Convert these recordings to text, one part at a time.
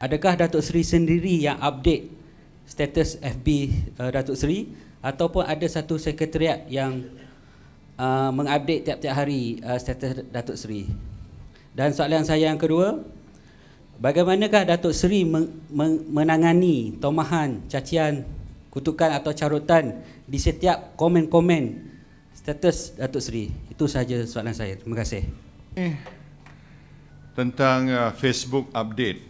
adakah Datuk Seri sendiri yang update status FB uh, eh, Datuk Seri ataupun ada satu sekretariat yang uh, mengupdate tiap-tiap hari uh, status Datuk Seri? Dan soalan saya yang kedua, bagaimanakah Datuk Seri men- men- menangani tomahan, cacian, kutukan atau carutan di setiap komen-komen status Datuk Seri? Itu sahaja soalan saya. Terima kasih. Eh tentang uh, Facebook update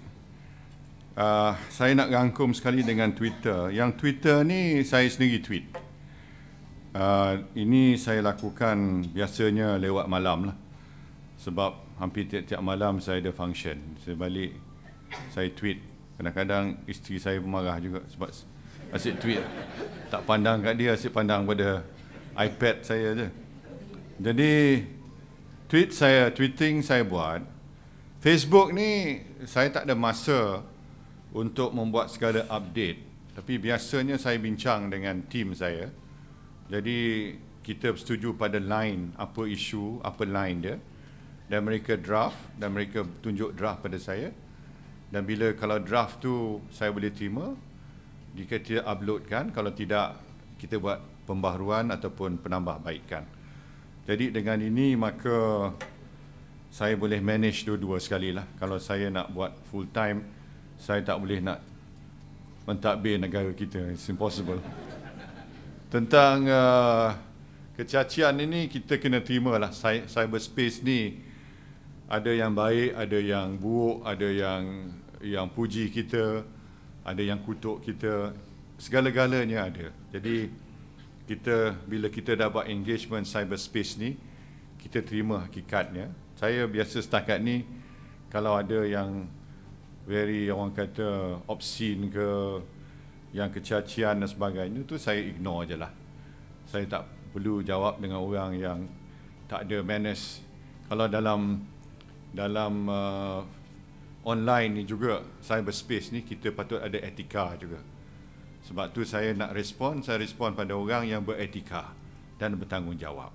uh, saya nak rangkum sekali dengan Twitter. Yang Twitter ni saya sendiri tweet. Uh, ini saya lakukan biasanya lewat malam lah. Sebab hampir tiap-tiap malam saya ada function. Saya balik, saya tweet. Kadang-kadang isteri saya pun marah juga sebab asyik tweet. Tak pandang kat dia, asyik pandang pada iPad saya je. Jadi tweet saya, tweeting saya buat. Facebook ni saya tak ada masa untuk membuat segala update. Tapi biasanya saya bincang dengan tim saya. Jadi kita setuju pada line apa isu, apa line dia. Dan mereka draft dan mereka tunjuk draft pada saya. Dan bila kalau draft tu saya boleh terima, jika tidak kan. kalau tidak kita buat pembaharuan ataupun penambahbaikan. Jadi dengan ini maka saya boleh manage dua-dua sekali lah. Kalau saya nak buat full time, saya tak boleh nak mentadbir negara kita. It's impossible. Tentang uh, kecacian ini kita kena terima lah. Cyberspace ni ada yang baik, ada yang buruk, ada yang yang puji kita, ada yang kutuk kita. Segala-galanya ada. Jadi kita bila kita dapat engagement cyberspace ni kita terima hakikatnya. Saya biasa setakat ni kalau ada yang very orang kata obscene ke yang kecacian dan sebagainya tu saya ignore je lah saya tak perlu jawab dengan orang yang tak ada manners kalau dalam dalam uh, online ni juga cyberspace ni kita patut ada etika juga sebab tu saya nak respon saya respon pada orang yang beretika dan bertanggungjawab